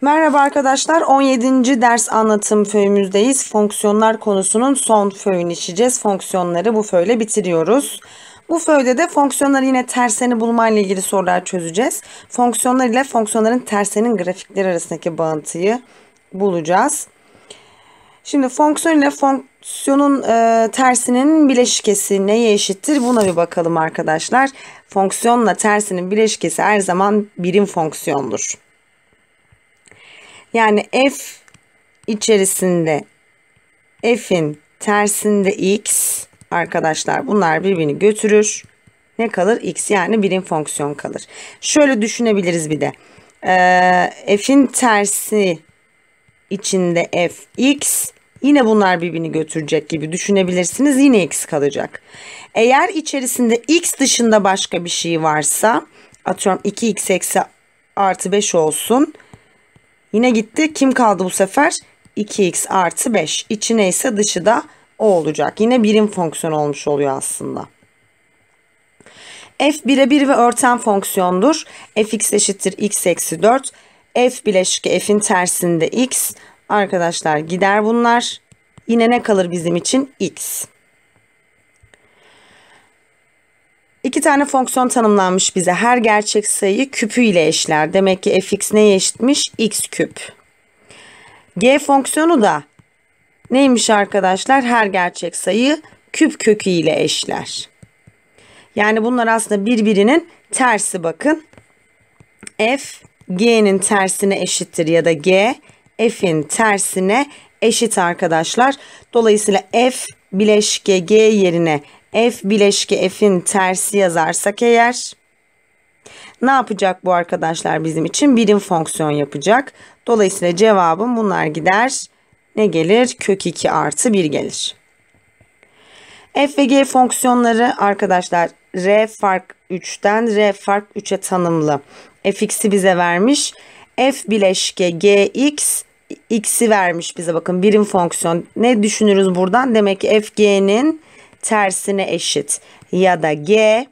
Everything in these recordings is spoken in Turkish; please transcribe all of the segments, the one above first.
Merhaba arkadaşlar 17. ders anlatım föyümüzdeyiz. Fonksiyonlar konusunun son föyünü işleyeceğiz. Fonksiyonları bu föyle bitiriyoruz. Bu föyde de fonksiyonları yine terseni bulma ile ilgili sorular çözeceğiz. Fonksiyonlar ile fonksiyonların tersenin grafikleri arasındaki bağıntıyı bulacağız. Şimdi fonksiyon ile fonksiyonun e, tersinin bileşkesi neye eşittir? Buna bir bakalım arkadaşlar. Fonksiyonla tersinin bileşkesi her zaman birim fonksiyondur. Yani f içerisinde f'in tersinde x arkadaşlar bunlar birbirini götürür. Ne kalır? x yani birim fonksiyon kalır. Şöyle düşünebiliriz bir de. Ee, f'in tersi içinde f x yine bunlar birbirini götürecek gibi düşünebilirsiniz. Yine x kalacak. Eğer içerisinde x dışında başka bir şey varsa atıyorum 2x eksi artı 5 olsun. Yine gitti. Kim kaldı bu sefer? 2x artı 5. İçi neyse dışı da o olacak. Yine birim fonksiyon olmuş oluyor aslında. F birebir ve örten fonksiyondur. fx eşittir x eksi 4. F bileşke f'in tersinde x. Arkadaşlar gider bunlar. Yine ne kalır bizim için? x. İki tane fonksiyon tanımlanmış bize. Her gerçek sayı küpü ile eşler. Demek ki fx neye eşitmiş? x küp. G fonksiyonu da neymiş arkadaşlar? Her gerçek sayı küp kökü ile eşler. Yani bunlar aslında birbirinin tersi bakın. F G'nin tersine eşittir ya da G F'in tersine eşit arkadaşlar. Dolayısıyla F bileşke G yerine F bileşki F'in tersi yazarsak eğer ne yapacak bu arkadaşlar bizim için? Birim fonksiyon yapacak. Dolayısıyla cevabım bunlar gider. Ne gelir? Kök 2 artı 1 gelir. F ve G fonksiyonları arkadaşlar R fark 3'ten R fark 3'e tanımlı. Fx'i bize vermiş. F bileşke Gx x'i vermiş bize bakın birim fonksiyon. Ne düşünürüz buradan? Demek ki f g'nin tersine eşit ya da G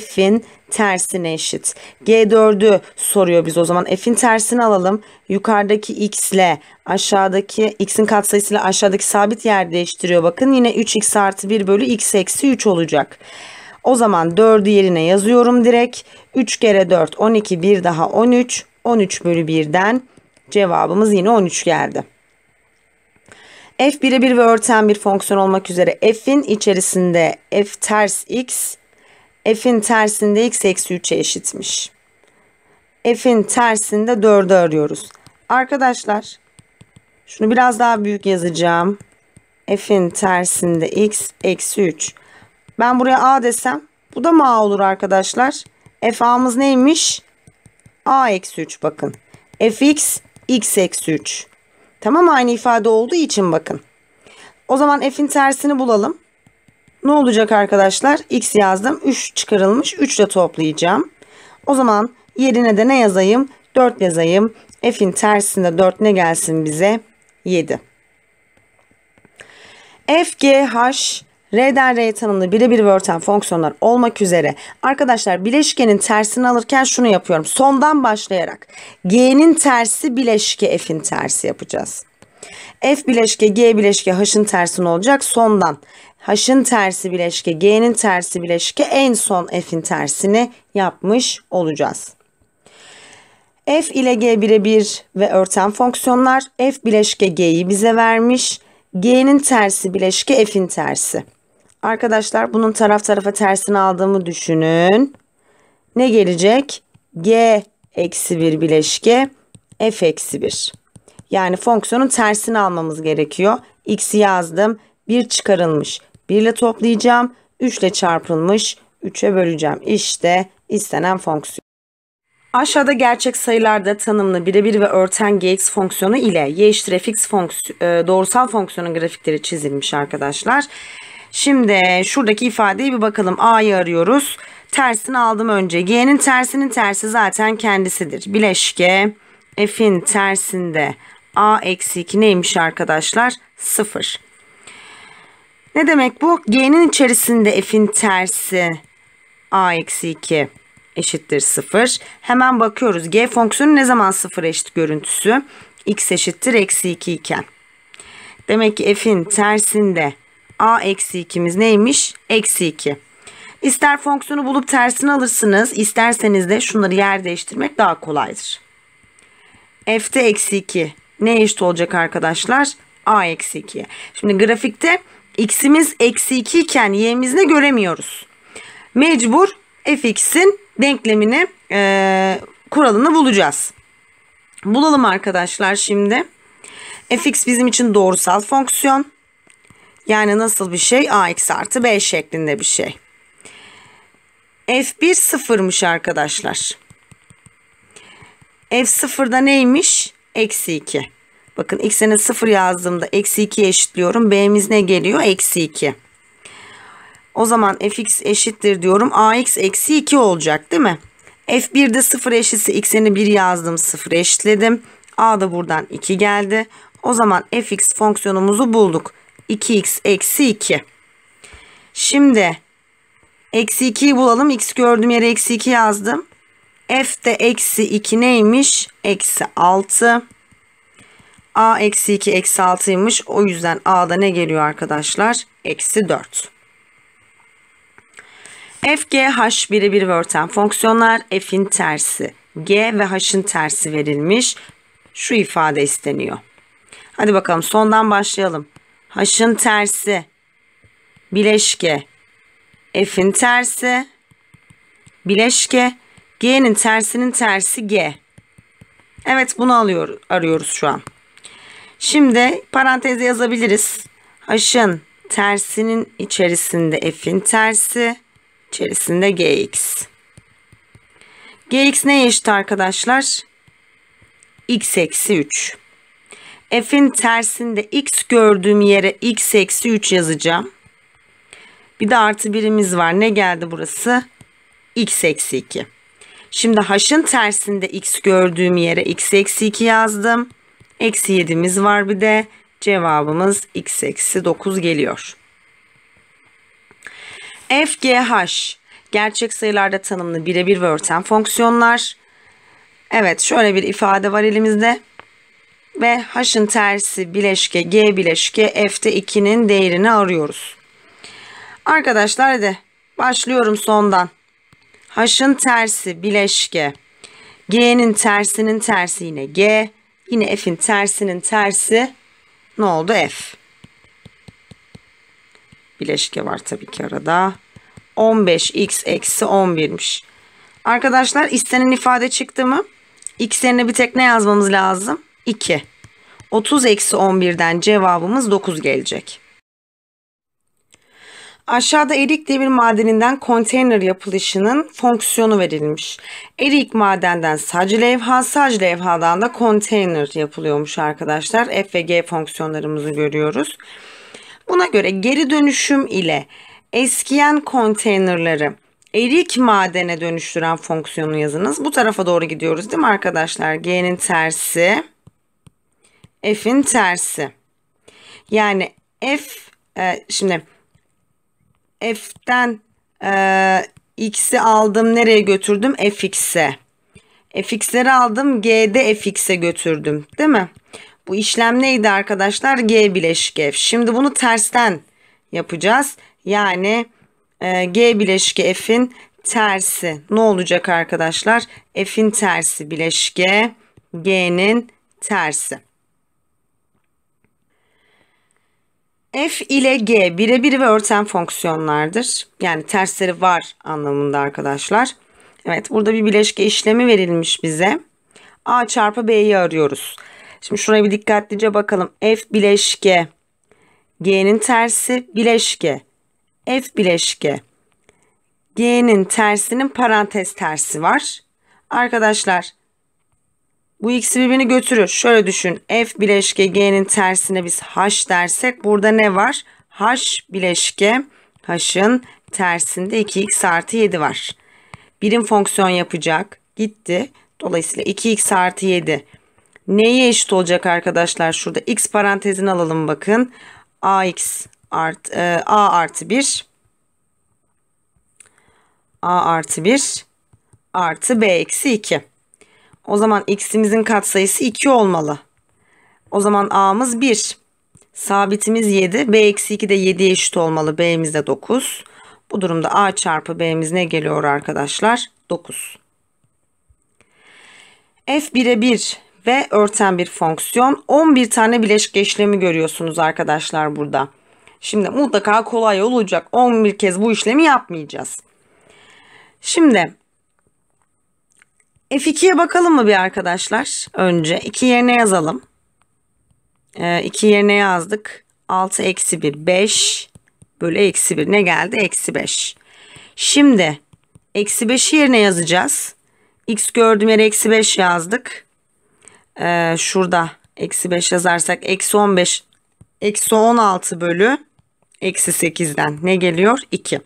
F'in tersine eşit. G4'ü soruyor biz o zaman. F'in tersini alalım. Yukarıdaki X ile aşağıdaki X'in katsayısıyla aşağıdaki sabit yer değiştiriyor. Bakın yine 3X artı 1 bölü X eksi 3 olacak. O zaman 4'ü yerine yazıyorum direkt. 3 kere 4 12 1 daha 13. 13 bölü 1'den cevabımız yine 13 geldi f birebir ve örten bir fonksiyon olmak üzere f'in içerisinde f ters x f'in tersinde x eksi 3'e eşitmiş. f'in tersinde 4'ü arıyoruz. Arkadaşlar şunu biraz daha büyük yazacağım. f'in tersinde x eksi 3. Ben buraya a desem bu da mı a olur arkadaşlar? f a'mız neymiş? a eksi 3 bakın. fx x eksi 3. Tamam aynı ifade olduğu için bakın. O zaman f'in tersini bulalım. Ne olacak arkadaşlar? X yazdım. 3 çıkarılmış. 3 ile toplayacağım. O zaman yerine de ne yazayım? 4 yazayım. F'in tersinde 4 ne gelsin bize? 7. F, G, H R'den R'ye tanımlı birebir ve örten fonksiyonlar olmak üzere arkadaşlar bileşkenin tersini alırken şunu yapıyorum. Sondan başlayarak G'nin tersi bileşke F'in tersi yapacağız. F bileşke G bileşke H'ın tersini olacak sondan. H'ın tersi bileşke G'nin tersi bileşke en son F'in tersini yapmış olacağız. F ile G birebir ve örten fonksiyonlar. F bileşke G'yi bize vermiş. G'nin tersi bileşke F'in tersi. Arkadaşlar bunun taraf tarafa tersini aldığımı düşünün. Ne gelecek? G eksi 1 bileşke F eksi 1. Yani fonksiyonun tersini almamız gerekiyor. X'i yazdım. 1 çıkarılmış. 1 ile toplayacağım. 3 ile çarpılmış. 3'e böleceğim. İşte istenen fonksiyon. Aşağıda gerçek sayılarda tanımlı birebir ve örten gx fonksiyonu ile y eşittir fx fonksiyon, e, doğrusal fonksiyonun grafikleri çizilmiş arkadaşlar. Şimdi şuradaki ifadeyi bir bakalım. A'yı arıyoruz. Tersini aldım önce. G'nin tersinin tersi zaten kendisidir. Bileşke F'in tersinde A eksi 2 neymiş arkadaşlar? 0. Ne demek bu? G'nin içerisinde F'in tersi A eksi 2 eşittir 0. Hemen bakıyoruz. G fonksiyonu ne zaman 0 eşit görüntüsü? X eşittir eksi 2 iken. Demek ki F'in tersinde a eksi 2'miz neymiş? Eksi 2. İster fonksiyonu bulup tersini alırsınız. isterseniz de şunları yer değiştirmek daha kolaydır. F'de eksi 2 ne eşit olacak arkadaşlar? A eksi 2'ye. Şimdi grafikte x'imiz eksi 2 iken y'imizi ne göremiyoruz. Mecbur fx'in denklemini e, kuralını bulacağız. Bulalım arkadaşlar şimdi. fx bizim için doğrusal fonksiyon. Yani nasıl bir şey? Ax artı B şeklinde bir şey. F1 sıfırmış arkadaşlar. F sıfırda neymiş? Eksi 2. Bakın x'ine 0 yazdığımda eksi 2'ye eşitliyorum. B'miz ne geliyor? Eksi 2. O zaman fx eşittir diyorum. ax eksi 2 olacak değil mi? F1'de 0 eşitse x'ini 1 yazdım 0 eşitledim. A da buradan 2 geldi. O zaman fx fonksiyonumuzu bulduk. 2x eksi 2. Şimdi eksi 2'yi bulalım. X gördüğüm yere eksi 2 yazdım. F de eksi 2 neymiş? Eksi 6. A eksi 2 eksi 6'ymış. O yüzden A'da ne geliyor arkadaşlar? Eksi 4. F, G, H birebir ve örten fonksiyonlar. F'in tersi G ve H'ın tersi verilmiş. Şu ifade isteniyor. Hadi bakalım sondan başlayalım. H'ın tersi. Bileşke. F'in tersi. Bileşke. G'nin tersinin tersi G. Evet bunu alıyor, arıyoruz şu an. Şimdi paranteze yazabiliriz. H'ın tersinin içerisinde F'in tersi. içerisinde Gx. Gx neye eşit arkadaşlar? X eksi 3 f'in tersinde x gördüğüm yere x eksi 3 yazacağım. Bir de artı birimiz var. Ne geldi burası? x eksi 2. Şimdi h'ın tersinde x gördüğüm yere x eksi 2 yazdım. Eksi 7'miz var bir de. Cevabımız x eksi 9 geliyor. f, g, h. Gerçek sayılarda tanımlı birebir ve örten fonksiyonlar. Evet şöyle bir ifade var elimizde ve h'ın tersi bileşke g bileşke f'te 2'nin değerini arıyoruz. Arkadaşlar hadi başlıyorum sondan. H'ın tersi bileşke g'nin tersinin tersi yine g yine f'in tersinin tersi ne oldu f. Bileşke var tabii ki arada. 15x eksi 11'miş. Arkadaşlar istenen ifade çıktı mı? X yerine bir tek ne yazmamız lazım? 2. 30 eksi 11'den cevabımız 9 gelecek. Aşağıda erik demir madeninden konteyner yapılışının fonksiyonu verilmiş. Erik madenden sac levha, sac levhadan da konteyner yapılıyormuş arkadaşlar. F ve G fonksiyonlarımızı görüyoruz. Buna göre geri dönüşüm ile eskiyen konteynerleri erik madene dönüştüren fonksiyonu yazınız. Bu tarafa doğru gidiyoruz değil mi arkadaşlar? G'nin tersi f'in tersi. Yani f e, şimdi F'den e, x'i aldım nereye götürdüm? fx'e. fx'leri aldım g'de fx'e götürdüm değil mi? Bu işlem neydi arkadaşlar? G bileşke f. Şimdi bunu tersten yapacağız. Yani e, g bileşke f'in tersi ne olacak arkadaşlar? F'in tersi bileşke G'nin tersi. F ile G birebir ve örten fonksiyonlardır. Yani tersleri var anlamında arkadaşlar. Evet burada bir bileşke işlemi verilmiş bize. A çarpı B'yi arıyoruz. Şimdi şuraya bir dikkatlice bakalım. F bileşke G'nin tersi bileşke. F bileşke. G'nin tersinin parantez tersi var. Arkadaşlar bu ikisi birbirini götürür. Şöyle düşün. F bileşke G'nin tersine biz H dersek burada ne var? H bileşke H'ın tersinde 2x artı 7 var. Birim fonksiyon yapacak. Gitti. Dolayısıyla 2x artı 7 neye eşit olacak arkadaşlar? Şurada x parantezini alalım bakın. ax art, e, a artı 1 a artı 1 artı b eksi 2. O zaman x'imizin katsayısı 2 olmalı. O zaman a'mız 1. Sabitimiz 7. b eksi 2 de 7'ye eşit olmalı. b'miz de 9. Bu durumda a çarpı b'miz ne geliyor arkadaşlar? 9. f 1'e 1 ve örten bir fonksiyon. 11 tane bileşik işlemi görüyorsunuz arkadaşlar burada. Şimdi mutlaka kolay olacak. 11 kez bu işlemi yapmayacağız. Şimdi F2'ye bakalım mı bir arkadaşlar? Önce 2 yerine yazalım. 2 ee, yerine yazdık. 6 eksi 1 5 bölü eksi 1 ne geldi? Eksi 5. Şimdi eksi 5'i yerine yazacağız. X gördüğüm yere eksi 5 yazdık. Ee, şurada eksi 5 yazarsak eksi 15 eksi 16 bölü eksi 8'den ne geliyor? 2.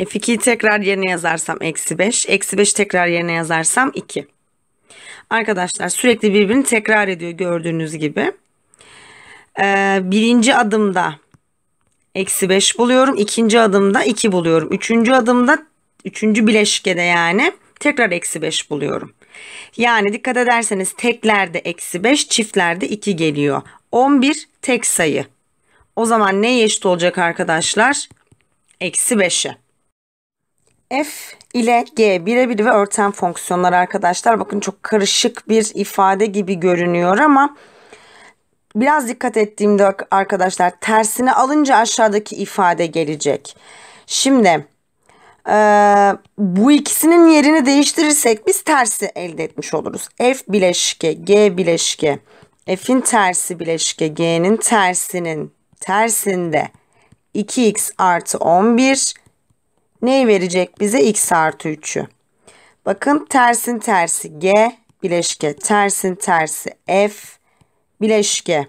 F 2'yi tekrar yerine yazarsam eksi 5. Eksi 5 tekrar yerine yazarsam 2. Arkadaşlar sürekli birbirini tekrar ediyor gördüğünüz gibi. Ee, birinci adımda eksi 5 buluyorum. ikinci adımda 2 buluyorum. Üçüncü adımda üçüncü bileşkede yani tekrar eksi 5 buluyorum. Yani dikkat ederseniz teklerde eksi 5 çiftlerde 2 geliyor. 11 tek sayı. O zaman neye eşit olacak arkadaşlar? Eksi 5'e. F ile G birebir ve örten fonksiyonlar arkadaşlar. Bakın çok karışık bir ifade gibi görünüyor ama biraz dikkat ettiğimde arkadaşlar tersini alınca aşağıdaki ifade gelecek. Şimdi e, bu ikisinin yerini değiştirirsek biz tersi elde etmiş oluruz. F bileşke G bileşke F'in tersi bileşke G'nin tersinin tersinde 2x artı 11 Neyi verecek bize? X artı 3'ü. Bakın tersin tersi G bileşke. Tersin tersi F bileşke.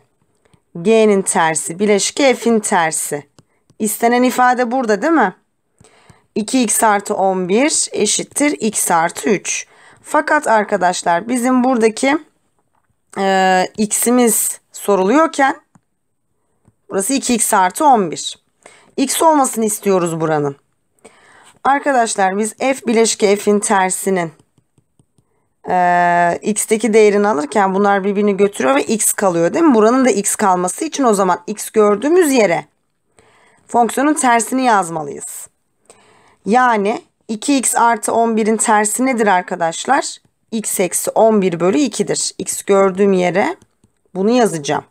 G'nin tersi bileşke F'in tersi. İstenen ifade burada değil mi? 2x artı 11 eşittir x artı 3. Fakat arkadaşlar bizim buradaki e, x'imiz soruluyorken burası 2x artı 11. x olmasını istiyoruz buranın. Arkadaşlar biz f bileşki f'in tersinin e, x'teki değerini alırken bunlar birbirini götürüyor ve x kalıyor değil mi? Buranın da x kalması için o zaman x gördüğümüz yere fonksiyonun tersini yazmalıyız. Yani 2x artı 11'in tersi nedir arkadaşlar? x eksi 11 bölü 2'dir. x gördüğüm yere bunu yazacağım.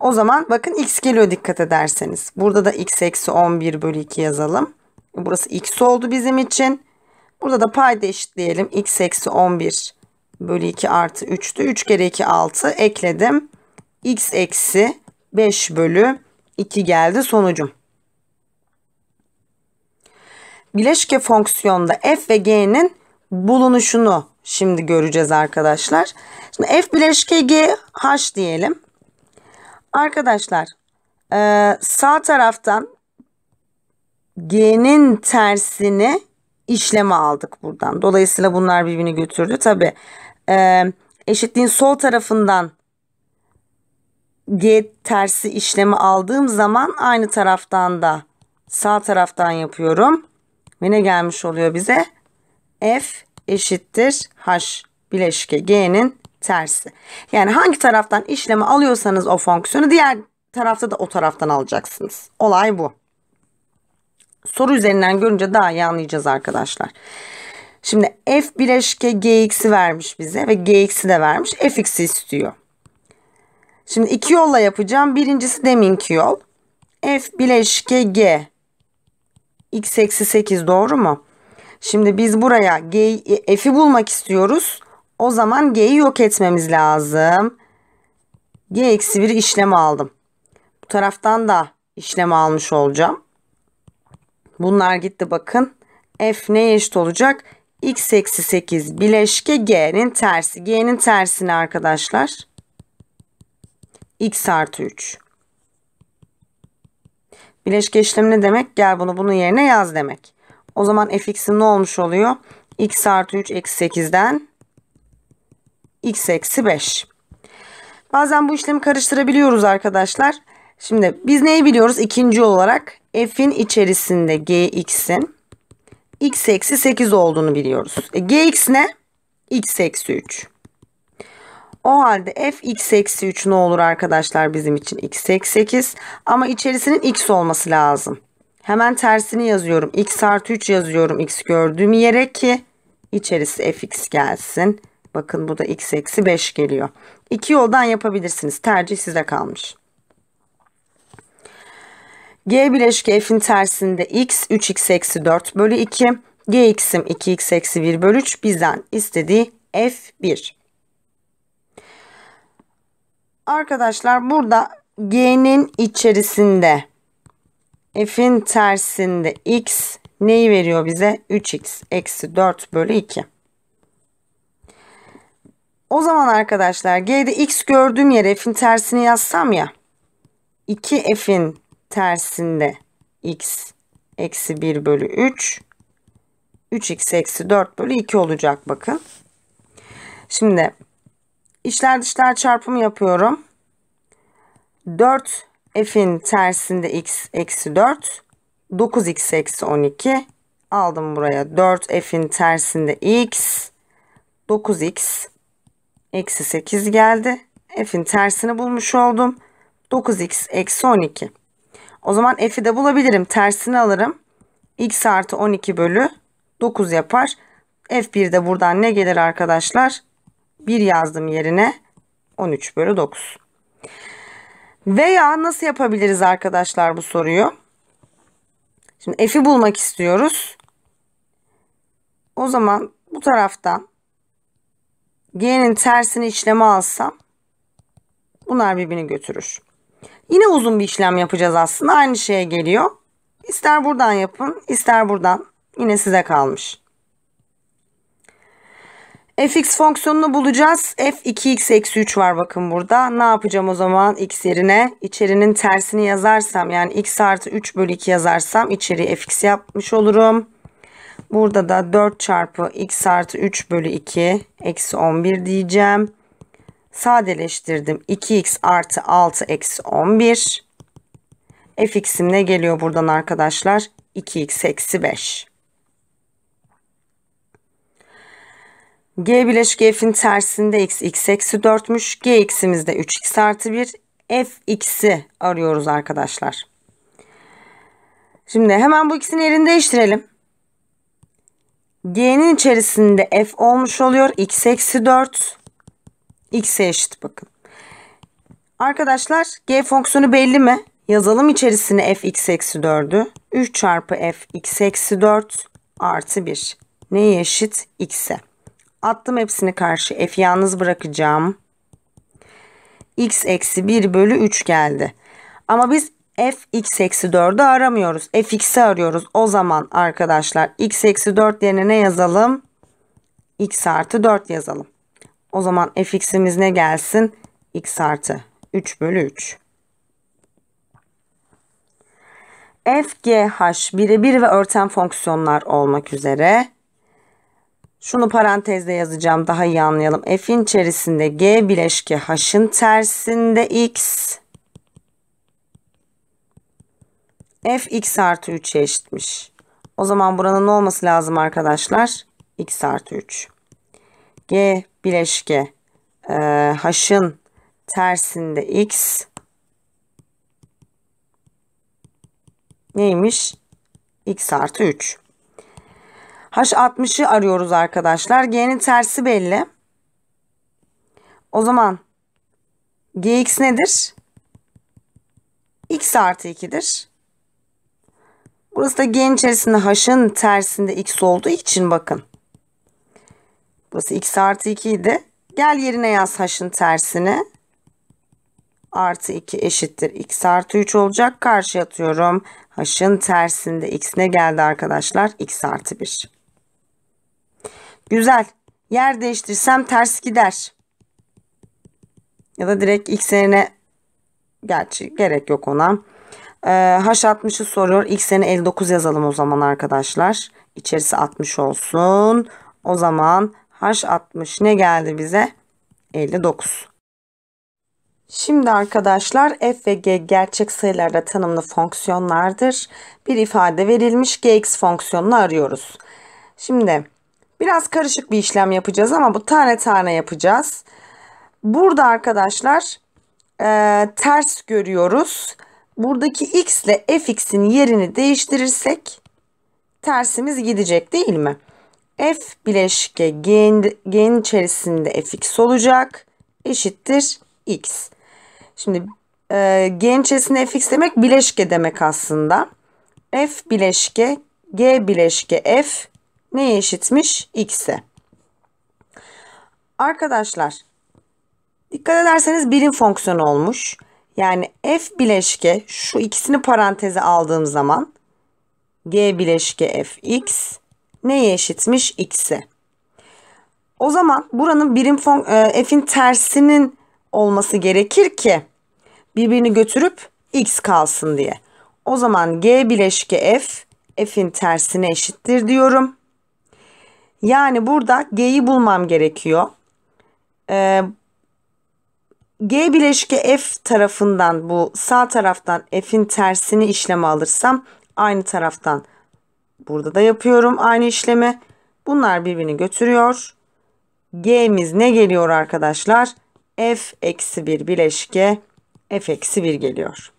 O zaman bakın x geliyor dikkat ederseniz. Burada da x eksi 11 bölü 2 yazalım. Burası x oldu bizim için. Burada da payda eşitleyelim. x eksi 11 bölü 2 artı 3'tü. 3 kere 2 6 ekledim. x eksi 5 bölü 2 geldi sonucum. Bileşke fonksiyonda f ve g'nin bulunuşunu şimdi göreceğiz arkadaşlar. Şimdi f bileşke g h diyelim. Arkadaşlar sağ taraftan G'nin tersini işleme aldık buradan. Dolayısıyla bunlar birbirini götürdü. Tabi e, eşitliğin sol tarafından G tersi işlemi aldığım zaman aynı taraftan da sağ taraftan yapıyorum. Ve ne gelmiş oluyor bize? F eşittir H bileşke G'nin tersi. Yani hangi taraftan işlemi alıyorsanız o fonksiyonu diğer tarafta da o taraftan alacaksınız. Olay bu soru üzerinden görünce daha iyi anlayacağız arkadaşlar. Şimdi f bileşke gx'i vermiş bize ve gx'i de vermiş fx'i istiyor. Şimdi iki yolla yapacağım. Birincisi deminki yol. f bileşke g x eksi 8 doğru mu? Şimdi biz buraya g, f'i bulmak istiyoruz. O zaman g'yi yok etmemiz lazım. g eksi 1'i işleme aldım. Bu taraftan da işleme almış olacağım. Bunlar gitti bakın. F neye eşit olacak? X eksi 8 bileşke G'nin tersi. G'nin tersini arkadaşlar. X artı 3. Bileşke işlemi ne demek? Gel bunu bunun yerine yaz demek. O zaman fx'in ne olmuş oluyor? x artı 3 eksi 8'den x eksi 5. Bazen bu işlemi karıştırabiliyoruz arkadaşlar. Şimdi biz neyi biliyoruz? İkinci olarak f'in içerisinde gx'in x eksi 8 olduğunu biliyoruz. E, gx ne? x eksi 3. O halde f x eksi 3 ne olur arkadaşlar bizim için? x eksi 8 ama içerisinin x olması lazım. Hemen tersini yazıyorum. x artı 3 yazıyorum x gördüğüm yere ki içerisi fx gelsin. Bakın bu da x eksi 5 geliyor. İki yoldan yapabilirsiniz. Tercih size kalmış. G bileşik f'in tersinde x 3x eksi 4 bölü 2. G x'im 2x eksi 1 bölü 3 bizden istediği f 1. Arkadaşlar burada g'nin içerisinde f'in tersinde x neyi veriyor bize? 3x eksi 4 bölü 2. O zaman arkadaşlar g'de x gördüğüm yere f'in tersini yazsam ya. 2f'in tersinde x eksi 1 bölü 3 3x eksi 4 bölü 2 olacak bakın. Şimdi içler dışlar çarpımı yapıyorum. 4 f'in tersinde x eksi 4 9x eksi 12 aldım buraya 4 f'in tersinde x 9x eksi 8 geldi. f'in tersini bulmuş oldum. 9x eksi 12. O zaman f'i de bulabilirim. Tersini alırım. x artı 12 bölü 9 yapar. f1 de buradan ne gelir arkadaşlar? 1 yazdım yerine 13 bölü 9. Veya nasıl yapabiliriz arkadaşlar bu soruyu? Şimdi f'i bulmak istiyoruz. O zaman bu taraftan g'nin tersini işleme alsam bunlar birbirini götürür. Yine uzun bir işlem yapacağız aslında. Aynı şeye geliyor. İster buradan yapın, ister buradan. Yine size kalmış. fx fonksiyonunu bulacağız. f2x eksi 3 var bakın burada. Ne yapacağım o zaman x yerine? İçerinin tersini yazarsam yani x artı 3 bölü 2 yazarsam içeriye fx yapmış olurum. Burada da 4 çarpı x artı 3 bölü 2 eksi 11 diyeceğim sadeleştirdim. 2x artı 6 eksi 11. fx'im ne geliyor buradan arkadaşlar? 2x eksi 5. G bileşik f'in tersinde x x eksi 4'müş. Gx'imiz de 3x artı 1. fx'i arıyoruz arkadaşlar. Şimdi hemen bu ikisinin yerini değiştirelim. G'nin içerisinde f olmuş oluyor. x eksi 4 x'e eşit bakın. Arkadaşlar g fonksiyonu belli mi? Yazalım içerisine f x eksi 4'ü. 3 çarpı f x eksi 4 artı 1. Neye eşit? x'e. Attım hepsini karşı. f yalnız bırakacağım. x eksi 1 bölü 3 geldi. Ama biz f x eksi 4'ü aramıyoruz. f x'i arıyoruz. O zaman arkadaşlar x eksi 4 yerine ne yazalım? x artı 4 yazalım. O zaman fx'imiz ne gelsin? x artı 3 bölü 3. F g FGH birebir ve örten fonksiyonlar olmak üzere. Şunu parantezde yazacağım daha iyi anlayalım. F'in içerisinde G bileşke H'ın tersinde X. F X artı 3'e eşitmiş. O zaman buranın ne olması lazım arkadaşlar? X artı 3. G bileşke e, ee, H'ın tersinde X neymiş? X artı 3. H60'ı arıyoruz arkadaşlar. G'nin tersi belli. O zaman Gx nedir? X artı 2'dir. Burası da G'nin içerisinde H'ın tersinde X olduğu için bakın. Burası x artı 2 idi. Gel yerine yaz haşın tersini. Artı 2 eşittir. x artı 3 olacak. Karşıya atıyorum. Haşın tersinde x ne geldi arkadaşlar? x artı 1. Güzel. Yer değiştirsem ters gider. Ya da direkt x yerine gerçi gerek yok ona. Ee, H60'ı soruyor. X yerine 59 yazalım o zaman arkadaşlar. İçerisi 60 olsun. O zaman H60 ne geldi bize? 59. Şimdi arkadaşlar f ve g gerçek sayılarda tanımlı fonksiyonlardır. Bir ifade verilmiş gx fonksiyonunu arıyoruz. Şimdi biraz karışık bir işlem yapacağız ama bu tane tane yapacağız. Burada arkadaşlar e, ters görüyoruz. Buradaki x ile fx'in yerini değiştirirsek tersimiz gidecek değil mi? F bileşke G'nin G'nin içerisinde Fx olacak. Eşittir X. Şimdi e, G'nin içerisinde Fx demek bileşke demek aslında. F bileşke G bileşke F neye eşitmiş? X'e. Arkadaşlar dikkat ederseniz birim fonksiyonu olmuş. Yani F bileşke şu ikisini paranteze aldığım zaman G bileşke F X neye eşitmiş? X'e. O zaman buranın birim fon, e, f'in tersinin olması gerekir ki birbirini götürüp x kalsın diye. O zaman g bileşke f, f'in tersine eşittir diyorum. Yani burada g'yi bulmam gerekiyor. Ee, g bileşke f tarafından bu sağ taraftan f'in tersini işleme alırsam aynı taraftan Burada da yapıyorum aynı işlemi. Bunlar birbirini götürüyor. G'miz ne geliyor arkadaşlar? F eksi 1 bileşke F eksi 1 geliyor.